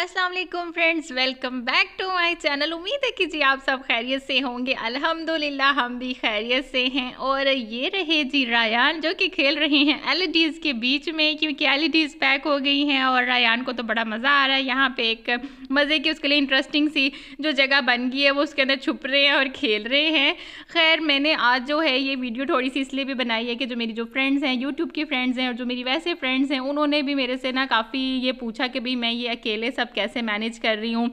Aslam friends welcome back to my channel उम्मीद है कि जी आप सब खैरियत से होंगे अल्हम्दुलिल्लाह हम भी खैरियत से हैं और ये रहे जी रायान जो कि खेल रहे हैं एलईडीज़ के बीच में क्योंकि एलईडीज़ पैक हो गई हैं और रायान को तो बड़ा मज़ा आ रहा है यहाँ पे एक मज़े की उसके लिए इंटरेस्टिंग सी जो जगह बन गई है वो उसके अंदर छुप रहे हैं और खेल रहे हैं खैर मैंने आज जो है ये वीडियो थोड़ी सी इसलिए भी बनाई है कि जो मेरी जो फ्रेंड्स हैं यूट्यूब की फ्रेंड्स हैं और जो मेरी वैसे फ्रेंड्स हैं उन्होंने भी मेरे से ना काफ़ी ये पूछा कि भाई मैं ये अकेले सब सब कैसे मैनेज कर रही हूँ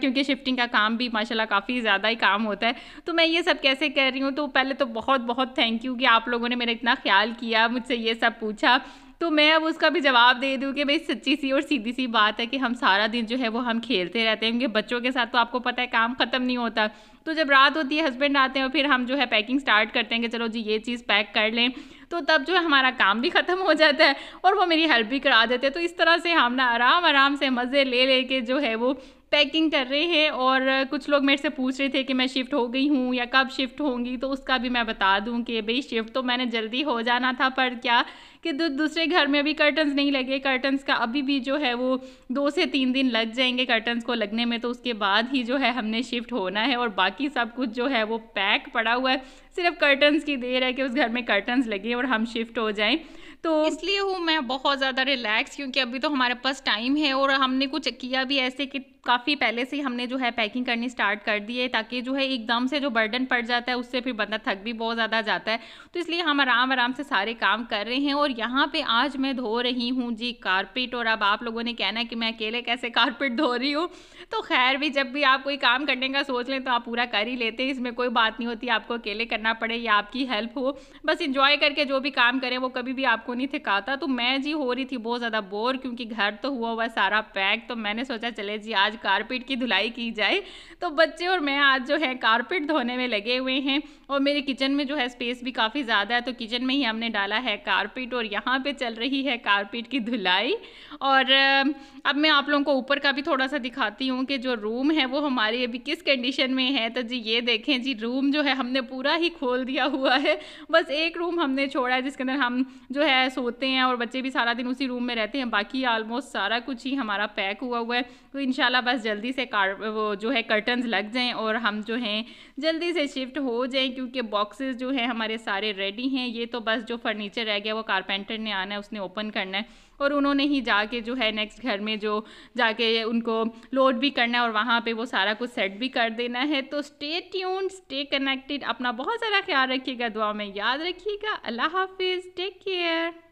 क्योंकि शिफ्टिंग का काम भी माशाल्लाह काफ़ी ज़्यादा ही काम होता है तो मैं ये सब कैसे कर रही हूँ तो पहले तो बहुत बहुत थैंक यू कि आप लोगों ने मेरा इतना ख्याल किया मुझसे ये सब पूछा तो मैं अब उसका भी जवाब दे दूँ कि भाई सच्ची सी और सीधी सी बात है कि हम सारा दिन जो है वो हम खेलते रहते हैं क्योंकि बच्चों के साथ तो आपको पता है काम ख़त्म नहीं होता तो जब रात होती है हस्बैंड आते हैं और फिर हम जो है पैकिंग स्टार्ट करते हैं कि चलो जी ये चीज़ पैक कर लें तो तब जो है हमारा काम भी ख़त्म हो जाता है और वो मेरी हेल्प भी करा देते हैं तो इस तरह से हम ना आराम आराम से मज़े ले ले के जो है वो पैकिंग कर रहे हैं और कुछ लोग मेरे से पूछ रहे थे कि मैं शिफ्ट हो गई हूँ या कब शिफ्ट होंगी तो उसका भी मैं बता दूँ कि भाई शिफ्ट तो मैंने जल्दी हो जाना था पर क्या कि दू, दूसरे घर में अभी कर्टन्स नहीं लगे कर्टन्स का अभी भी जो है वो दो से तीन दिन लग जाएंगे कर्टन्स को लगने में तो उसके बाद ही जो है हमने शिफ्ट होना है और बाकी सब कुछ जो है वो पैक पड़ा हुआ है सिर्फ कर्टन्स की देर है कि उस घर में कर्टन्स लगे और हम शिफ्ट हो जाएं तो इसलिए हूँ मैं बहुत ज़्यादा रिलैक्स क्योंकि अभी तो हमारे पास टाइम है और हमने कुछ किया भी ऐसे कि काफ़ी पहले से ही हमने जो है पैकिंग करनी स्टार्ट कर दी है ताकि जो है एकदम से जो बर्डन पड़ जाता है उससे फिर बंदा थक भी बहुत ज़्यादा जाता है तो इसलिए हम आराम आराम से सारे काम कर रहे हैं और यहाँ पे आज मैं धो रही हूँ जी कारपेट और अब आप लोगों ने कहना है कि मैं अकेले कैसे कारपेट धो रही हूँ तो खैर भी जब भी आप कोई काम करने का सोच लें तो आप पूरा कर ही लेते हैं इसमें कोई बात नहीं होती आपको अकेले करना पड़े या आपकी हेल्प हो बस इंजॉय करके जो भी काम करें वो कभी भी आपको को नहीं थका था तो मैं जी हो रही थी बहुत ज़्यादा बोर क्योंकि घर तो हुआ हुआ सारा पैक तो मैंने सोचा चले जी आज कारपेट की धुलाई की जाए तो बच्चे और मैं आज जो है कारपेट धोने में लगे हुए हैं और मेरे किचन में जो है स्पेस भी काफ़ी ज़्यादा है तो किचन में ही हमने डाला है कारपेट और यहाँ पर चल रही है कारपेट की धुलाई और अब मैं आप लोगों को ऊपर का भी थोड़ा सा दिखाती हूँ कि जो रूम है वो हमारी अभी किस कंडीशन में है तो जी ये देखें जी रूम जो है हमने पूरा ही खोल दिया हुआ है बस एक रूम हमने छोड़ा है जिसके अंदर हम जो है है सोते हैं और बच्चे भी सारा दिन उसी रूम में रहते हैं बाकी ऑलमोस्ट सारा कुछ ही हमारा पैक हुआ हुआ है तो इन बस जल्दी से कार वो जो है कर्टन्स लग जाएँ और हम जो हैं जल्दी से शिफ्ट हो जाएँ क्योंकि बॉक्सेस जो है हमारे सारे रेडी हैं ये तो बस जो फर्नीचर रह गया वो कारपेंटर ने आना है उसने ओपन करना है और उन्होंने ही जाके जो है नेक्स्ट घर में जो जाके उनको लोड भी करना है और वहाँ पे वो सारा कुछ सेट भी कर देना है तो स्टे ट्यून स्टे कनेक्टेड अपना बहुत सारा ख्याल रखिएगा दुआ में याद रखिएगा अल्लाह हाफिज़ टेक केयर